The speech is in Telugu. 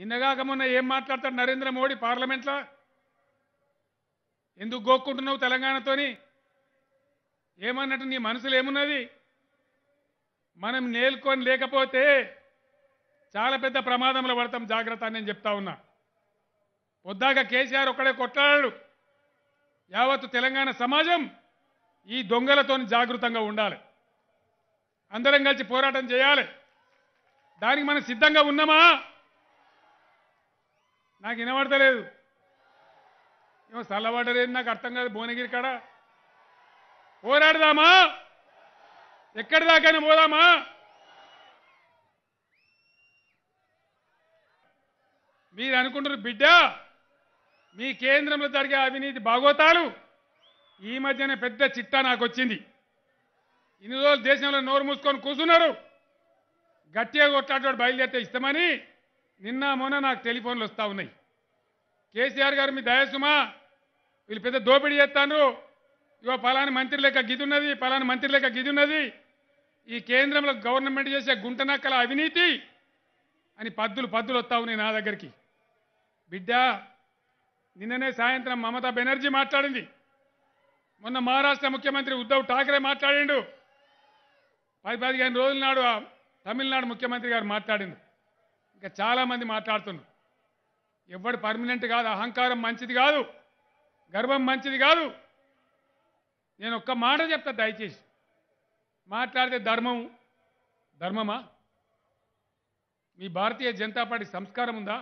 నిన్నగాక మొన్న ఏం మాట్లాడతాడు నరేంద్ర మోడీ పార్లమెంట్లో ఎందుకు గోక్కుంటున్నావు తెలంగాణతోని ఏమన్నట్టు నీ మనసులో ఏమున్నది మనం నేల్కొని లేకపోతే చాలా పెద్ద ప్రమాదంలో పడతాం జాగ్రత్త అని నేను చెప్తా ఉన్నా పొద్దాక కేసీఆర్ ఒక్కడే కొట్లాడాడు యావత్తు తెలంగాణ సమాజం ఈ దొంగలతో జాగృతంగా ఉండాలి అందరం కలిసి పోరాటం చేయాలి దానికి మనం సిద్ధంగా ఉన్నామా నాకు వినబడతలేదు ఏమో చల్లబడలేదు నాకు అర్థం కాదు భువనగిరి కాడ పోరాడదామా ఎక్కడి దాకానే పోదామా మీరు అనుకుంటున్నారు బిడ్డ మీ కేంద్రంలో జరిగే అవినీతి భాగోతాలు ఈ మధ్యనే పెద్ద చిట్టా నాకు వచ్చింది ఇన్ని రోజులు దేశంలో నోరు మూసుకొని కూర్చున్నారు గట్టిగా కొట్లాడేవాడు బయలుదేరితే ఇస్తామని నిన్న మొన్న నాకు టెలిఫోన్లు వస్తూ ఉన్నాయి కేసీఆర్ గారు మీ దయాసుమా వీళ్ళు పెద్ద దోపిడీ చేస్తాను ఇవో పలాని మంత్రి లెక్క గిది ఉన్నది పలాని మంత్రి లెక్క గిది ఉన్నది ఈ కేంద్రంలో గవర్నమెంట్ చేసే గుంటనక్కల అవినీతి అని పద్దులు పద్దులు వస్తావు నేను నా దగ్గరికి బిడ్డ నిన్ననే సాయంత్రం మమతా బెనర్జీ మాట్లాడింది మొన్న మహారాష్ట్ర ముఖ్యమంత్రి ఉద్ధవ్ ఠాకరే మాట్లాడిండు పది పదిహేను రోజుల నాడు తమిళనాడు ముఖ్యమంత్రి గారు మాట్లాడిండు ఇంకా చాలామంది మాట్లాడుతున్నారు ఎవడు పర్మనెంట్ కాదు అహంకారం మంచిది కాదు గర్వం మంచిది కాదు నేను ఒక్క మాట చెప్తా దయచేసి మాట్లాడితే ధర్మం ధర్మమా మీ భారతీయ జనతా పార్టీ సంస్కారం ఉందా